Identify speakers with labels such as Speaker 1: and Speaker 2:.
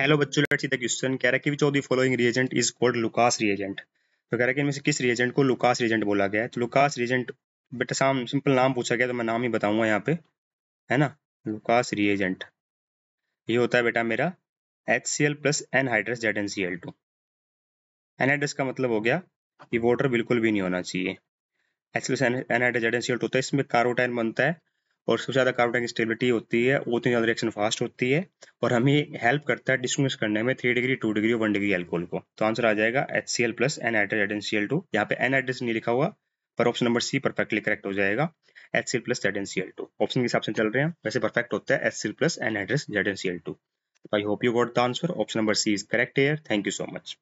Speaker 1: hello बच्चों let's see the question कह रहा है कि which of the following reagent is called Lucas reagent तो कह रहा है कि इनमें से किस रिएजेंट को लुकास रिएजेंट बोला गया है तो लुकास रिएजेंट बेटा साम सिंपल नाम पूछा गया तो मैं नाम ही बताऊंगा यहाँ पे है ना लुकास रिएजेंट ये होता है बेटा मेरा H C L plus anhydrous Z N C L two hydrous का मतलब हो गया कि वाटर बिल्कुल भी नहीं होना चाहिए H plus hydrous Z N C L two होता है इसमें कारोटाइन बनता है और सबसे ज़्यादा कार्बन की स्टेबिलिटी होती है वो तो ज़्यादा रिएक्शन फास्ट होती है और हमें हेल्प करता है डिस्टिंग्विश करने में three degree two degree one degree alcohol को तो आंसर आ जाएगा H C L plus anhydrated N C L two यहाँ पे एन एड्रेस नहीं लिखा हुआ पर option number C perfectly correct हो जाएगा H C L plus Z N C L two option के हिसाब से चल रहे हैं वैसे परफेक्ट होता है H C L plus anhydrous Z N C L two I hope you got the answer option number C is correct एयर थैंक यू सो मच